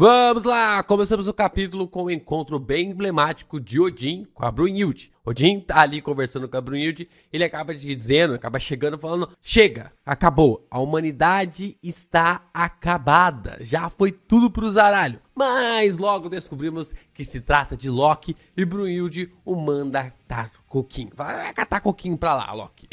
Vamos lá! Começamos o capítulo com o um encontro bem emblemático de Odin com a Brunhilde. Odin tá ali conversando com a Brunhilde, ele acaba dizendo, acaba chegando falando: "Chega, acabou. A humanidade está acabada. Já foi tudo pro zaralho." Mas logo descobrimos que se trata de Loki e Brunhilde o manda tá coquinho. Vai catar coquinho pra lá, Loki.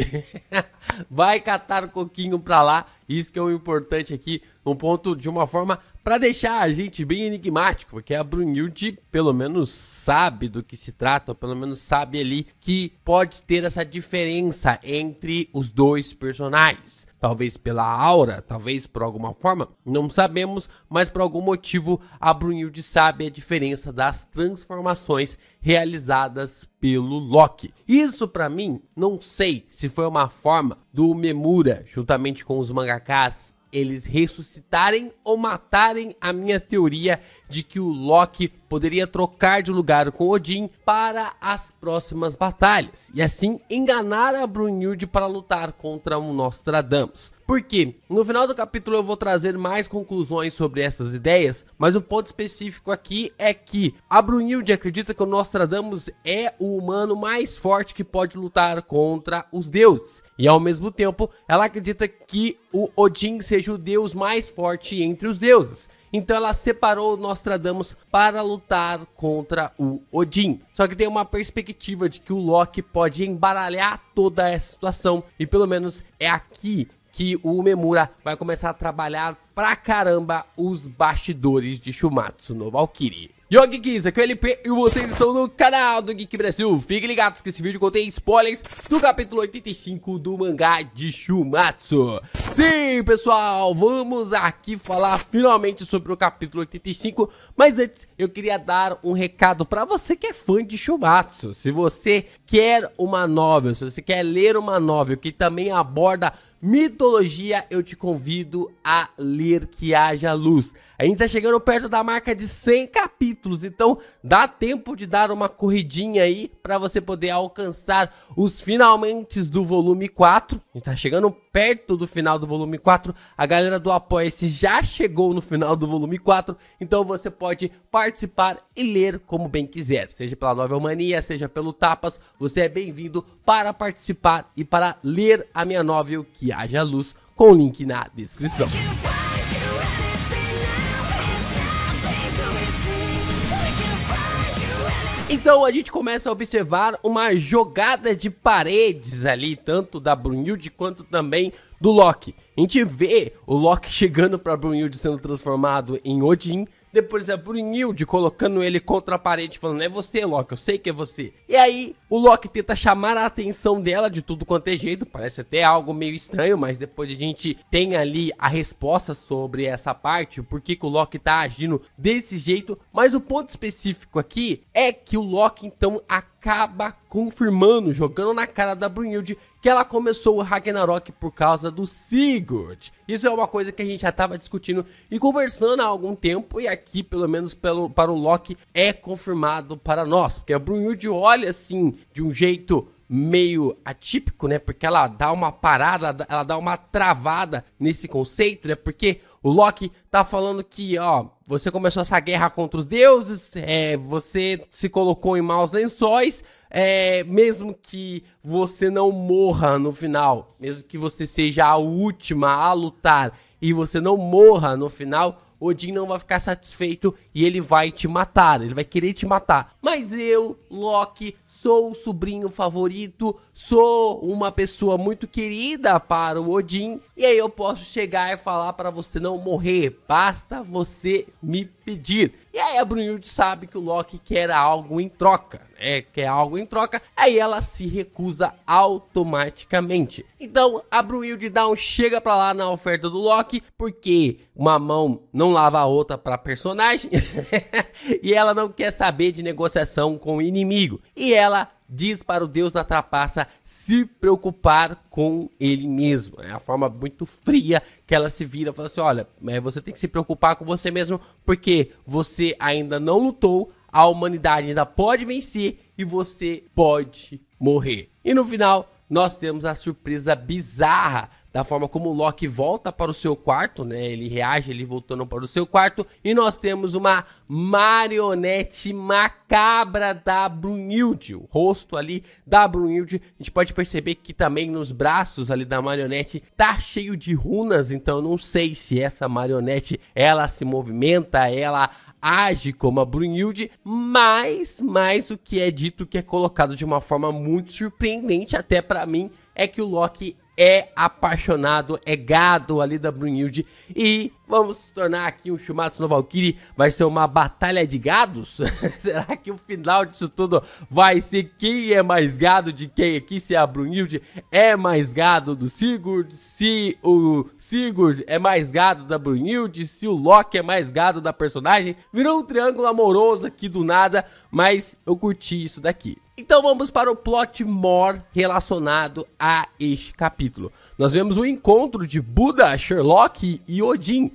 Vai catar coquinho pra lá. Isso que é o importante aqui, um ponto de uma forma para deixar a gente bem enigmático, porque a Brunhilde pelo menos sabe do que se trata, ou pelo menos sabe ali que pode ter essa diferença entre os dois personagens. Talvez pela aura, talvez por alguma forma, não sabemos, mas por algum motivo a Brunhilde sabe a diferença das transformações realizadas pelo Loki. Isso para mim, não sei se foi uma forma do Memura, juntamente com os mangakas eles ressuscitarem ou matarem a minha teoria de que o Loki poderia trocar de lugar com Odin para as próximas batalhas e assim enganar a Brunhilde para lutar contra o Nostradamus. Porque no final do capítulo eu vou trazer mais conclusões sobre essas ideias, mas o um ponto específico aqui é que a Brunhilde acredita que o Nostradamus é o humano mais forte que pode lutar contra os deuses, e ao mesmo tempo ela acredita que o Odin seja o deus mais forte entre os deuses. Então ela separou o Nostradamus para lutar contra o Odin. Só que tem uma perspectiva de que o Loki pode embaralhar toda essa situação, e pelo menos é aqui que o Memura vai começar a trabalhar pra caramba os bastidores de Shumatsu no Valkyrie. Yo, Geeks, aqui é o LP e vocês estão no canal do Geek Brasil. Fiquem ligados que esse vídeo contém spoilers do capítulo 85 do mangá de Shumatsu. Sim, pessoal, vamos aqui falar finalmente sobre o capítulo 85. Mas antes, eu queria dar um recado para você que é fã de Shumatsu. Se você quer uma novel, se você quer ler uma novel que também aborda Mitologia, eu te convido a ler Que Haja Luz. A gente está chegando perto da marca de 100 capítulos, então dá tempo de dar uma corridinha aí para você poder alcançar os finalmente do volume 4. A gente está chegando perto do final do volume 4. A galera do Apoia-se já chegou no final do volume 4, então você pode participar e ler como bem quiser, seja pela Novel Mania, seja pelo Tapas, você é bem-vindo para participar e para ler a minha novel que haja luz com o link na descrição. Então a gente começa a observar uma jogada de paredes ali, tanto da Brunhilde quanto também do Loki. A gente vê o Loki chegando para Brunhilde sendo transformado em Odin depois, é, por exemplo, o Nilde colocando ele contra a parede, falando: É você, Loki, eu sei que é você. E aí, o Loki tenta chamar a atenção dela de tudo quanto é jeito, parece até algo meio estranho, mas depois a gente tem ali a resposta sobre essa parte, por que, que o Loki tá agindo desse jeito. Mas o ponto específico aqui é que o Loki então acaba confirmando, jogando na cara da Brunhilde que ela começou o Ragnarok por causa do Sigurd. Isso é uma coisa que a gente já estava discutindo e conversando há algum tempo e aqui, pelo menos pelo, para o Loki, é confirmado para nós. Porque a Brunhilde olha assim de um jeito meio atípico, né? Porque ela dá uma parada, ela dá uma travada nesse conceito, né? Porque o Loki tá falando que, ó, você começou essa guerra contra os deuses, é, você se colocou em maus lençóis, é, mesmo que você não morra no final, mesmo que você seja a última a lutar e você não morra no final, Odin não vai ficar satisfeito e ele vai te matar, ele vai querer te matar. Mas eu, Loki, sou o sobrinho favorito, sou uma pessoa muito querida para o Odin, e aí eu posso chegar e falar para você não morrer, basta você me pedir. E aí a Brunhild sabe que o Loki quer algo em troca, né? Quer algo em troca, aí ela se recusa automaticamente. Então a Brunhild dá um chega pra lá na oferta do Loki, porque uma mão não lava a outra pra personagem, e ela não quer saber de negociação com o inimigo. E ela diz para o Deus da trapaça se preocupar com ele mesmo. É a forma muito fria que ela se vira e fala assim: olha, é, você tem que se preocupar com você mesmo porque você ainda não lutou, a humanidade ainda pode vencer e você pode morrer. E no final, nós temos a surpresa bizarra da forma como o Loki volta para o seu quarto, né? Ele reage, ele voltando para o seu quarto. E nós temos uma marionete macabra da Brunhilde. O rosto ali da Brunhilde. A gente pode perceber que também nos braços ali da marionete tá cheio de runas. Então eu não sei se essa marionete ela se movimenta, ela age como a Brunhilde, mas, mas o que é dito que é colocado de uma forma muito surpreendente até para mim é que o Loki é apaixonado, é gado ali da Brunhilde e Vamos tornar aqui um Shumatsu no Valkyrie, vai ser uma batalha de gados? Será que o final disso tudo vai ser quem é mais gado de quem aqui? Se a Brunhilde é mais gado do Sigurd, se o Sigurd é mais gado da Brunhilde, se o Loki é mais gado da personagem. Virou um triângulo amoroso aqui do nada, mas eu curti isso daqui. Então vamos para o plot more relacionado a este capítulo. Nós vemos o encontro de Buda, Sherlock e Odin.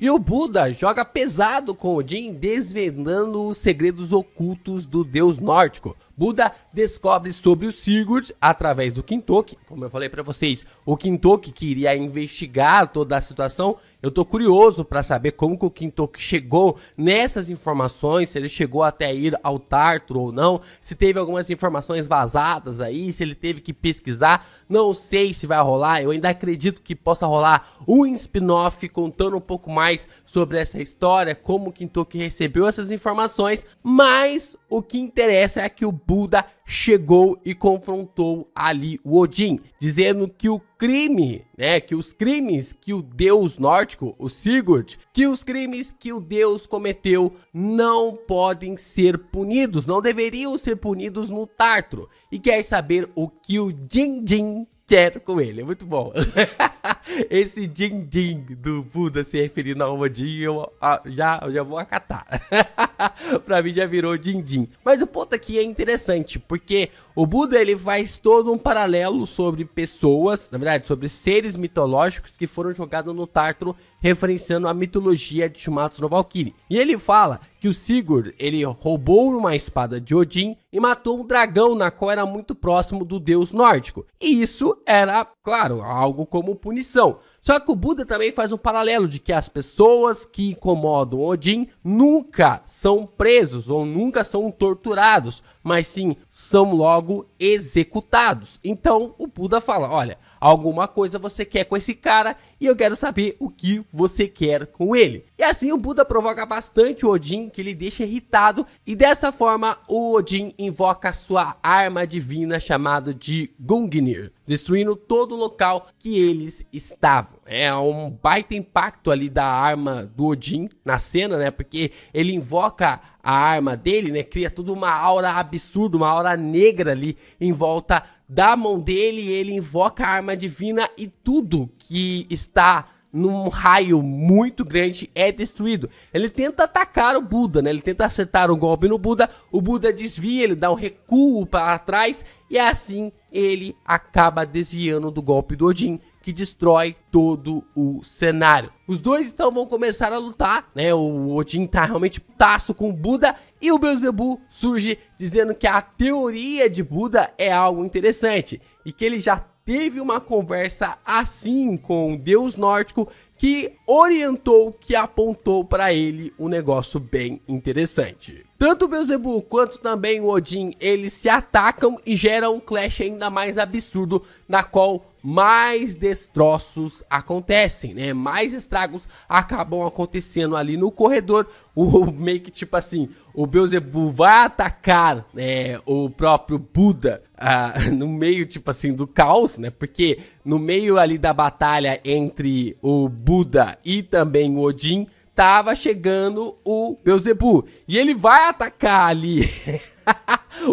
E o Buda joga pesado com Odin, desvendando os segredos ocultos do deus nórdico. Buda descobre sobre o Sigurd através do Kintoki, como eu falei para vocês, o Kintoki que iria investigar toda a situação. Eu tô curioso para saber como que o Kintoki chegou nessas informações, se ele chegou até ir ao Tartar ou não, se teve algumas informações vazadas aí, se ele teve que pesquisar. Não sei se vai rolar, eu ainda acredito que possa rolar um spin-off contando um pouco mais mais sobre essa história, como o Kintoki recebeu essas informações, mas o que interessa é que o Buda chegou e confrontou ali o Odin, dizendo que o crime, né, que os crimes que o deus nórdico, o Sigurd, que os crimes que o deus cometeu não podem ser punidos, não deveriam ser punidos no Tartro, e quer saber o que o Jin Jin quero com ele. É muito bom. Esse din din do Buda se referindo ao Odin, eu ah, já, eu já vou acatar. pra mim já virou din din. Mas o ponto aqui é interessante, porque o Buda ele faz todo um paralelo sobre pessoas, na verdade, sobre seres mitológicos que foram jogados no Tártaro referenciando a mitologia de Shumatsu no Valkyrie. E ele fala que o Sigurd, ele roubou uma espada de Odin e matou um dragão na qual era muito próximo do deus nórdico. E isso era, claro, algo como punição. Só que o Buda também faz um paralelo de que as pessoas que incomodam Odin nunca são presos ou nunca são torturados, mas sim são logo executados. Então o Buda fala, olha, Alguma coisa você quer com esse cara e eu quero saber o que você quer com ele. E assim o Buda provoca bastante o Odin, que ele deixa irritado, e dessa forma o Odin invoca sua arma divina chamada de Gungnir, destruindo todo o local que eles estavam. É um baita impacto ali da arma do Odin na cena, né? Porque ele invoca a arma dele, né? Cria toda uma aura absurda, uma aura negra ali em volta da mão dele, ele invoca a arma divina e tudo que está num raio muito grande é destruído. Ele tenta atacar o Buda, né? Ele tenta acertar um golpe no Buda, o Buda desvia, ele dá um recuo para trás e é assim ele acaba desviando do golpe do Odin que destrói todo o cenário. Os dois então vão começar a lutar, né? O Odin tá realmente taço com Buda e o Beelzebu surge dizendo que a teoria de Buda é algo interessante e que ele já teve uma conversa assim com o deus nórdico que orientou, que apontou para ele um negócio bem interessante. Tanto Beelzebu quanto também o Odin, eles se atacam e geram um clash ainda mais absurdo, na qual mais destroços acontecem, né? Mais estragos acabam acontecendo ali no corredor. O meio que tipo assim, o Beelzebub vai atacar né, o próprio Buda ah, no meio tipo assim do caos, né? Porque no meio ali da batalha entre o Buda e também o Odin tava chegando o Beelzebub e ele vai atacar ali.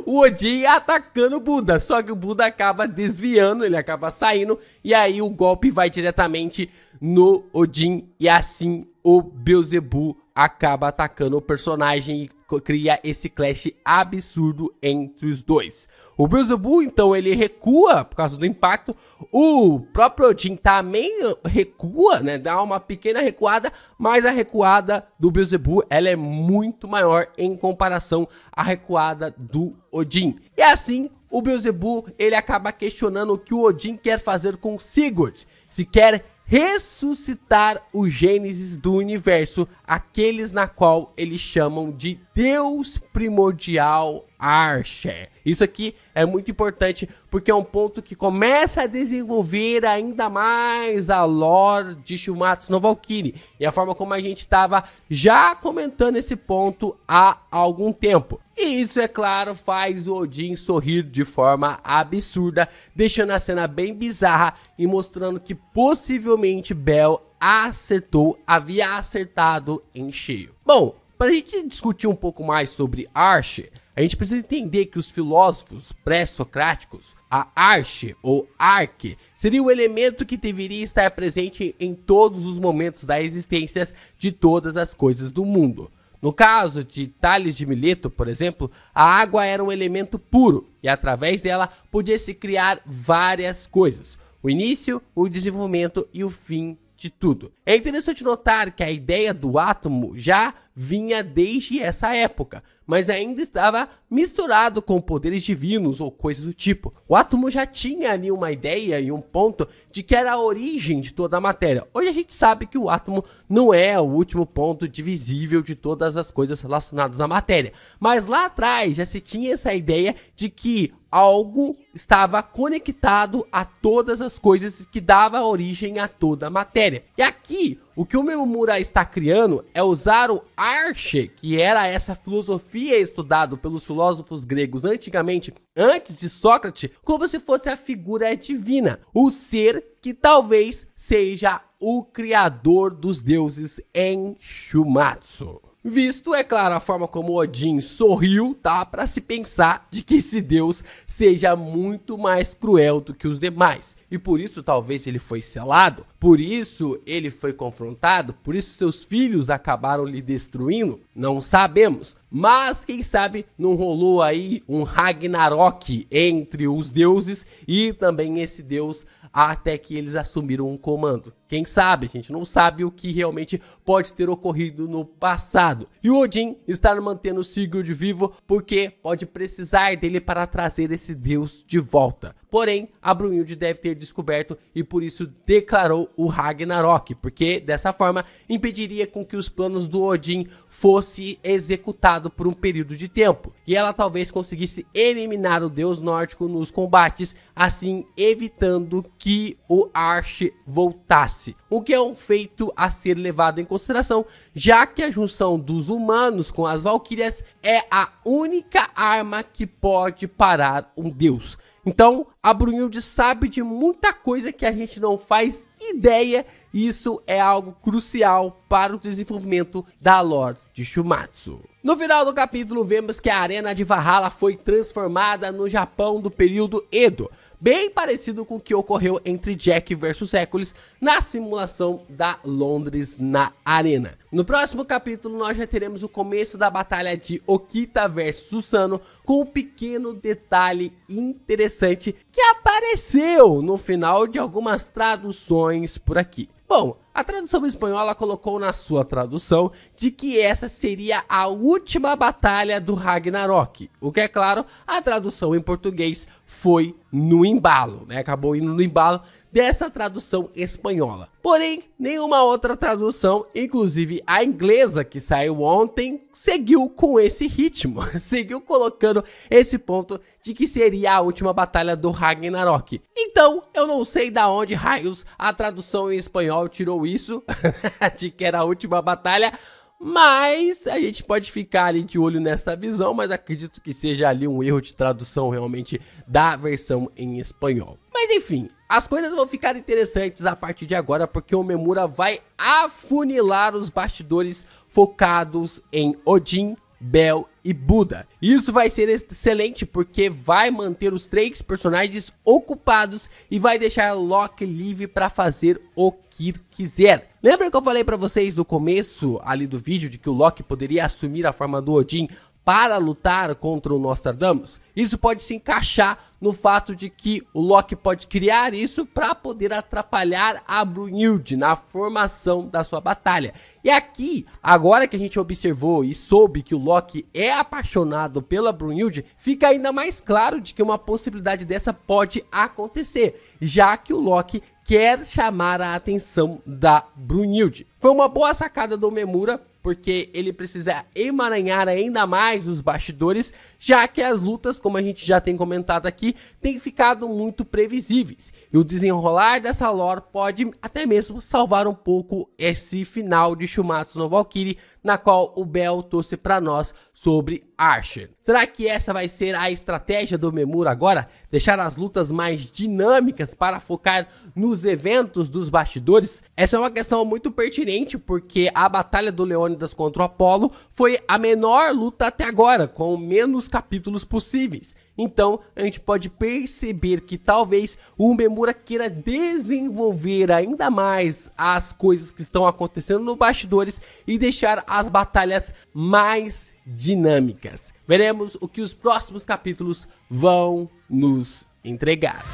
o Odin atacando o Buda. Só que o Buda acaba desviando, ele acaba saindo, e aí o golpe vai diretamente no Odin, e assim o Beuzebu acaba atacando o personagem e cria esse clash absurdo entre os dois. O Beelzebub, então, ele recua por causa do impacto. O próprio Odin também recua, né? Dá uma pequena recuada, mas a recuada do Beelzebub, ela é muito maior em comparação à recuada do Odin. E assim, o Beelzebub, ele acaba questionando o que o Odin quer fazer com Sigurd. Se quer ressuscitar o Gênesis do universo, aqueles na qual eles chamam de Deus primordial Archer. Isso aqui é muito importante porque é um ponto que começa a desenvolver ainda mais a lore de Shumatsu no Valkyrie e a forma como a gente estava já comentando esse ponto há algum tempo. E isso, é claro, faz o Odin sorrir de forma absurda, deixando a cena bem bizarra e mostrando que possivelmente Bel acertou, havia acertado em cheio. Bom, para a gente discutir um pouco mais sobre Archer, a gente precisa entender que os filósofos pré-socráticos, a arte ou arque, seria o elemento que deveria estar presente em todos os momentos da existência de todas as coisas do mundo. No caso de Tales de Mileto, por exemplo, a água era um elemento puro e através dela podia se criar várias coisas: o início, o desenvolvimento e o fim de tudo. É interessante notar que a ideia do átomo já vinha desde essa época, mas ainda estava misturado com poderes divinos ou coisas do tipo. O átomo já tinha ali uma ideia e um ponto de que era a origem de toda a matéria. Hoje a gente sabe que o átomo não é o último ponto divisível de todas as coisas relacionadas à matéria, mas lá atrás já se tinha essa ideia de que algo estava conectado a todas as coisas que dava origem a toda a matéria. E aqui o que o Memura está criando é usar o Arche, que era essa filosofia estudada pelos filósofos gregos antigamente, antes de Sócrates, como se fosse a figura divina, o ser que talvez seja o criador dos deuses em Shumatsu visto, é claro, a forma como Odin sorriu, tá? Para se pensar de que esse deus seja muito mais cruel do que os demais. E por isso talvez ele foi selado, por isso ele foi confrontado, por isso seus filhos acabaram lhe destruindo, não sabemos. Mas quem sabe não rolou aí um Ragnarok entre os deuses e também esse deus até que eles assumiram um comando. Quem sabe? A gente não sabe o que realmente pode ter ocorrido no passado. E o Odin está mantendo Sigurd vivo porque pode precisar dele para trazer esse deus de volta. Porém, a Brunhild deve ter descoberto e por isso declarou o Ragnarok, porque dessa forma impediria com que os planos do Odin fosse executado por um período de tempo. E ela talvez conseguisse eliminar o deus nórdico nos combates, assim evitando que o Arche voltasse classe, o que é um feito a ser levado em consideração, já que a junção dos humanos com as valquírias é a única arma que pode parar um deus. Então, a Brunhilde sabe de muita coisa que a gente não faz ideia, e isso é algo crucial para o desenvolvimento da lore de Shumatsu. No final do capítulo, vemos que a arena de Valhalla foi transformada no Japão do período Edo, bem parecido com o que ocorreu entre Jack versus Hércules na simulação da Londres na Arena. No próximo capítulo, nós já teremos o começo da batalha de Okita versus Susano, com um pequeno detalhe interessante que apareceu no final de algumas traduções por aqui. Bom, a tradução espanhola colocou na sua tradução de que essa seria a última batalha do Ragnarok. O que é claro, a tradução em português foi no embalo, né? Acabou indo no embalo dessa tradução espanhola. Porém, nenhuma outra tradução, inclusive a inglesa que saiu ontem, seguiu com esse ritmo, seguiu colocando esse ponto de que seria a última batalha do Ragnarok. Então, eu não sei da onde raios a tradução em espanhol tirou isso de que era a última batalha, mas a gente pode ficar ali de olho nessa visão, mas acredito que seja ali um erro de tradução realmente da versão em espanhol. Mas enfim, as coisas vão ficar interessantes a partir de agora, porque o Memura vai afunilar os bastidores focados em Odin, Bel e Buda. Isso vai ser excelente porque vai manter os três personagens ocupados e vai deixar Loki livre para fazer o que quiser. Lembra que eu falei para vocês no começo ali do vídeo de que o Loki poderia assumir a forma do Odin para lutar contra o Nostradamus, isso pode se encaixar no fato de que o Loki pode criar isso para poder atrapalhar a Brunhilde na formação da sua batalha. E aqui, agora que a gente observou e soube que o Loki é apaixonado pela Brunhilde, fica ainda mais claro de que uma possibilidade dessa pode acontecer, já que o Loki quer chamar a atenção da Brunhilde. Foi uma boa sacada do Memura porque ele precisa emaranhar ainda mais os bastidores já que as lutas, como a gente já tem comentado aqui, têm ficado muito previsíveis. E o desenrolar dessa lore pode até mesmo salvar um pouco esse final de Shumatsu no Valkyrie, na qual o Bel trouxe para nós sobre Archer. Será que essa vai ser a estratégia do Memura agora? Deixar as lutas mais dinâmicas para focar nos eventos dos bastidores? Essa é uma questão muito pertinente, porque a batalha do Leônidas contra o Apollo foi a menor luta até agora, com menos capítulos possíveis. Então, a gente pode perceber que talvez o Memura queira desenvolver ainda mais as coisas que estão acontecendo no bastidores e deixar as batalhas mais dinâmicas. Veremos o que os próximos capítulos vão nos entregar.